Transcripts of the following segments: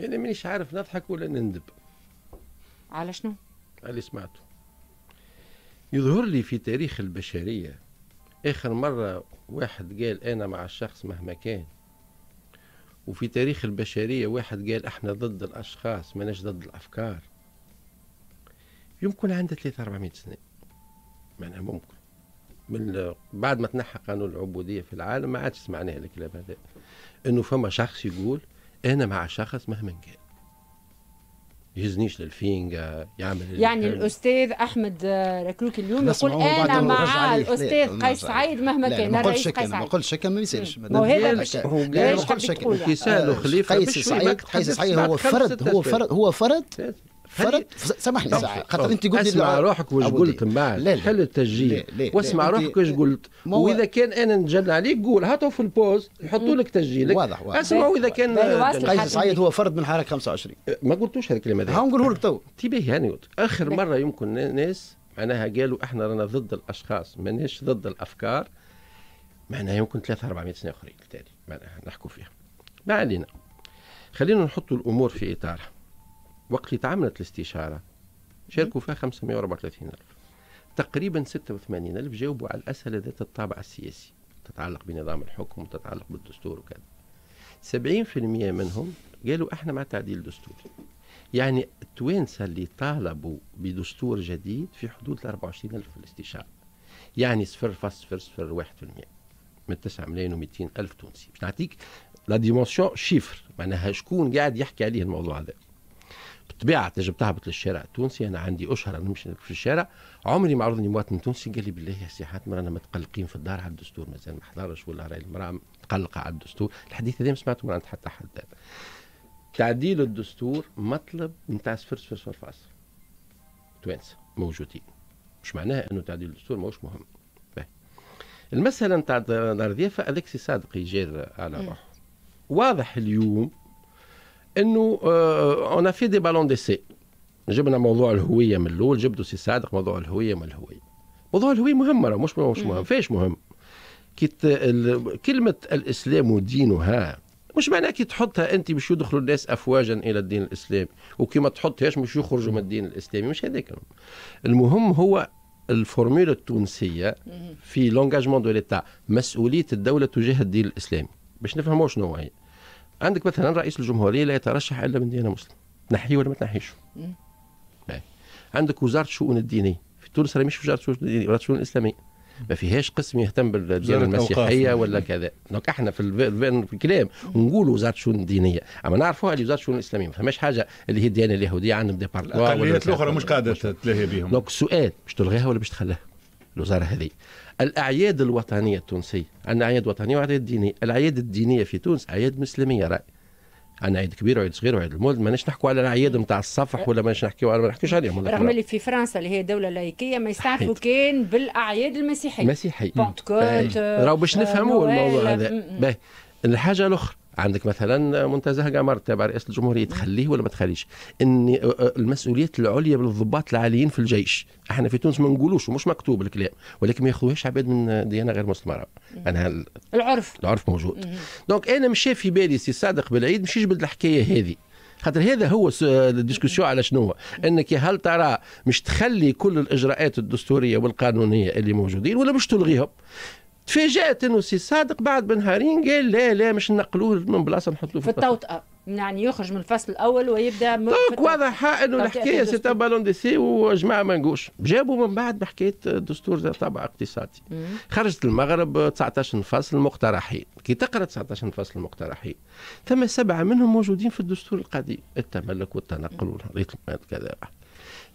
انا يعني مانيش عارف نضحك ولا نندب على شنو؟ على اللي سمعته يظهر لي في تاريخ البشرية آخر مرة واحد قال أنا مع الشخص مهما كان وفي تاريخ البشرية واحد قال احنا ضد الأشخاص ماناش ضد الأفكار يمكن عنده 3 400 سنة معناها ممكن من بعد ما تنحى قانون العبودية في العالم ما عادش سمعناه الكلام هذا انه فما شخص يقول انا مع شخص مهما كان يهزنيش للفينجا يعمل يعني الحرم. الاستاذ احمد ركروك اليوم يقول انا مع الاستاذ قيس سعيد مهما كان ما قلتش كان ما قلتش كان ما يسالش ما هذا ما قلتش هكا كيسالوا خليفه قيس سعيد قيس سعيد هو فرد هو فرد هو فرد فرد سامحني ساعه خاطر انت قلت اسمع روحك واش قلت من بعد خلي التسجيل واسمع روحك واش قلت واذا كان انا نجن عليك قول هاتوا في البوز يحطوا لك تسجيلك واضح واضح اسمع واذا كان قيس سعيد هو فرد من حركه 25 أه، ما قلتوش هذا الكلمه هذا ها نقوله لك تو انتبه هاني اخر مره يمكن ناس معناها قالوا احنا رانا ضد الاشخاص ماناش ضد الافكار معناها يمكن 3 400 سنه اخرين بالتالي معناها نحكوا فيها ما علينا خلينا نحط الامور في اطارها وقت اللي تعملت الاستشارة شاركوا فيها 534 ألف تقريبا 86 ألف جاوبوا على الأسئلة ذات الطابع السياسي تتعلق بنظام الحكم وتتعلق بالدستور وكذا 70% منهم قالوا احنا مع تعديل دستوري يعني التوانسه اللي طالبوا بدستور جديد في حدود ال 24 ألف في الاستشارة يعني 0.001% من 9 ملايين و200 ألف تونسي باش نعطيك لا ديمونسيون شيفر معناها شكون قاعد يحكي عليه الموضوع هذا بالطبيعه تجب تهبط للشارع التونسي انا عندي اشهر انا نمشي في الشارع عمري ما عرضني مواطن تونسي قال لي بالله يا سي حاتم رانا متقلقين في الدار على الدستور مازال ما حضرش ولا راي المراه متقلقه على الدستور الحديث هذا ما سمعته من عند حتى حد تعديل الدستور مطلب نتاع صفر صفر صفر فاصل توانسه موجودين مش معناها انه تعديل الدستور ماهوش مهم المسألة نتاع دار ضيافة هذاك صادق يجير على روحه واضح اليوم انه اون آه، في دي بالون ديسي جبنا موضوع الهويه من الاول جبدوا سي صادق موضوع الهويه ما الهويه موضوع الهويه مهم راه مش مش مهم فاش مهم كي كلمه الاسلام ودينها مش معناها كي تحطها انت باش يدخلوا الناس افواجا الى الدين الاسلامي وكي ما تحطهاش مش يخرجوا من الدين الاسلامي مش هذاك المهم هو الفورمولا التونسيه في لونجاجمون دو ليتا مسؤوليه الدوله تجاه الدين الاسلامي باش نفهموا شنو هي عندك مثلا رئيس الجمهوريه لا يترشح الا من ديانه مسلم تنحيه ولا ما تنحيش عندك وزاره الشؤون الدينيه في تونس راه مش وزاره الشؤون الدينيه وزاره الشؤون الاسلاميه ما فيهاش قسم يهتم بالديانه المسيحيه ولا كذا دونك احنا في الكلام نقول وزاره الشؤون الدينيه اما نعرفوها اللي وزاره الشؤون الاسلاميه ما فماش حاجه اللي هي الديانه اليهوديه عندهم ديبارتمون الاقليات الاخرى مش قاعده تلهي بهم دونك السؤال باش تلغيها ولا باش تخليها الوزاره هذه الأعياد الوطنية التونسية عندنا أعياد وطنية وأعياد دينية الأعياد الدينية في تونس أعياد مسلمية رأي انا عيد كبير وعيد صغير وعيد المولد ماناش نحكوا على الاعياد نتاع الصفح ولا ماناش نحكيو على ما نحكيوش عليهم رغم اللي في فرنسا اللي هي دوله لايكيه ما يستعرفوا كان بالاعياد المسيحيه مسيحي بونتكوت راهو باش آه، نفهموا الموضوع هذا الحاجه الاخرى عندك مثلا منتزه قمر تابع رئاسه الجمهوريه تخليه ولا ما تخليش ان المسؤوليات العليا بالضباط العاليين في الجيش احنا في تونس ما نقولوش ومش مكتوب الكلام ولكن ما ياخذوهاش عباد من ديانه غير مسلمه انا العرف العرف موجود دونك انا مشى في بالي سي صادق بالعيد مش يجبد الحكايه هذه خاطر هذا هو الديسكسيون على شنو انك هل ترى مش تخلي كل الاجراءات الدستوريه والقانونيه اللي موجودين ولا مش تلغيهم تفاجات انه سي صادق بعد بنهارين قال لا لا مش نقلوه من بلاصه نحطوه في, في التوطئه يعني يخرج من الفصل الاول ويبدا دونك واضح انه الحكايه سي بالون دي سي وجماعه منقوش جابوا من بعد بحكايه الدستور ذات طابع اقتصادي خرجت المغرب 19 فصل مقترحين كي تقرا 19 فصل مقترحين ثم سبعه منهم موجودين في الدستور القديم التملك والتنقل والحضيض كذا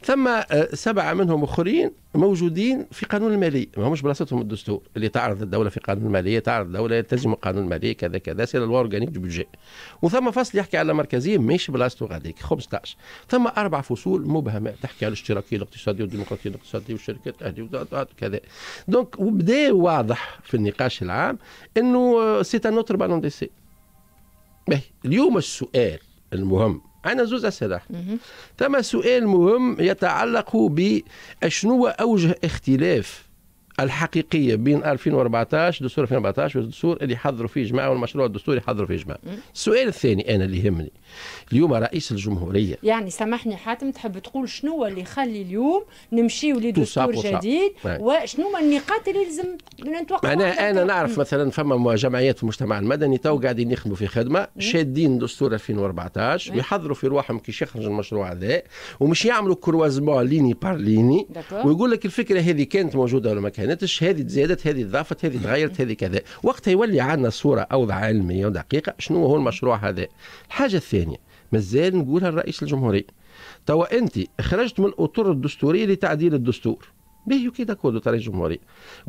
ثم آه، سبعة منهم أخرين موجودين في قانون المالي ما همش بلاصتهم الدستور اللي تعرض الدولة في قانون المالية تعرض الدولة يلتزم قانون المالي كذا كذا سير لوا أورجانيك بجي وثم فصل يحكي على مركزية مش بلاصته غاديك 15 ثم أربع فصول مبهمة تحكي على الاشتراكية الاقتصادية والديمقراطية الاقتصادية والشركات الأهلية وكذا دونك وبدا واضح في النقاش العام أنه سيت أن أوتر دي سي اليوم السؤال المهم عندنا زوز أسئلة ثم سؤال مهم يتعلق بشنو أوجه اختلاف الحقيقيه بين 2014 دستور 2014 والدستور اللي حضروا فيه جماعه والمشروع الدستوري حضروا فيه جماعه. السؤال الثاني انا اللي يهمني اليوم رئيس الجمهوريه يعني سامحني حاتم تحب تقول شنو اللي يخلي اليوم نمشيو لدستور جديد نعم. وشنو النقاط اللي لازم نتوقع معناها انا نعرف مثلا فما جمعيات في المجتمع المدني تو قاعدين يخدموا في خدمه شادين دستور 2014 ويحضروا في رواحهم كيش يخرج المشروع هذا ومش يعملوا كروازمون ليني بار ليني ويقول لك الفكره هذه كانت موجوده ولا ما كانت بانتش هذه تزادت هذه ضافت هذه تغيرت هذه كذا وقتها يولي عندنا صوره اوضح علميه ودقيقه شنو هو المشروع هذا الحاجه الثانيه مازال نقولها الرئيس الجمهوريه توا انت خرجت من الاطر الدستوريه لتعديل الدستور به كي تكون رئيس الجمهوريه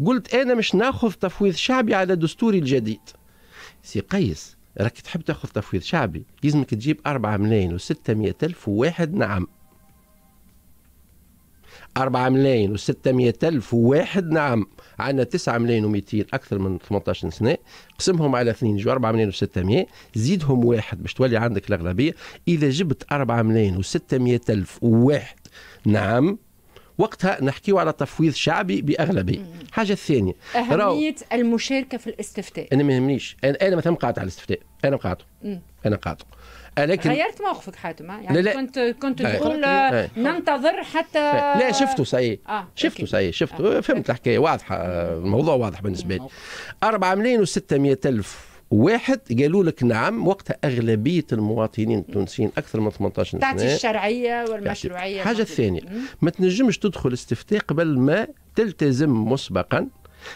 قلت انا مش ناخذ تفويض شعبي على دستوري الجديد سي قيس راك تحب تاخذ تفويض شعبي لازمك تجيب 4 ملايين و600 الف وواحد نعم 4 ملايين و600 ألف واحد نعم عندنا 9 ملايين و200 أكثر من 18 سنة قسمهم على اثنين جو 4 ملايين و600 زيدهم واحد باش تولي عندك الأغلبية إذا جبت 4 ملايين و600 ألف واحد نعم وقتها نحكيو على تفويض شعبي باغلبيه حاجه ثانية اهميه المشاركه في الاستفتاء انا ما يهمنيش انا انا مثلا قاعد على الاستفتاء انا قاعد انا قاعد لكن غيرت موقفك حاتم يعني لا لا. كنت كنت إيه. تقول إيه. إيه. ننتظر حتى لا شفته سي آه. شفته سي شفته آه. فهمت الحكايه واضحه الموضوع واضح بالنسبه لي 4 ملايين و600 الف واحد قالوا لك نعم وقتها أغلبية المواطنين التونسيين أكثر من 18 سنة تعطي الشرعية والمشروعية الحاجة الثانية ما تنجمش تدخل استفتاء قبل ما تلتزم مسبقا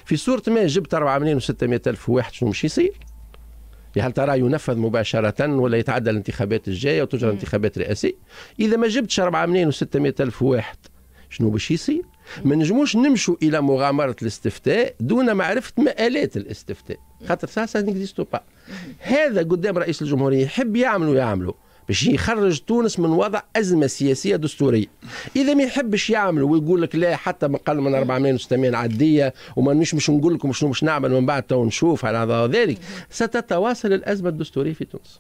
في صورة ما جبت 4 ملايين و600 ألف واحد شنو مش يصير هل ترى ينفذ مباشرة ولا يتعدى الانتخابات الجاية وتجرى انتخابات رئاسية إذا ما جبتش 4 ملايين و600 ألف واحد شنو باش يصير؟ ما نجموش نمشوا إلى مغامرة الاستفتاء دون معرفة مآلات الاستفتاء خاطر ساعة سا نكزيستو با هذا قدام رئيس الجمهورية يحب يعملوا يعملوا باش يخرج تونس من وضع أزمة سياسية دستورية إذا ما يحبش يعمل ويقول لك لا حتى من قل من 406 عادية وما مش مش نقول لكم شنو مش نعمل من بعد تو نشوف على ذلك ستتواصل الأزمة الدستورية في تونس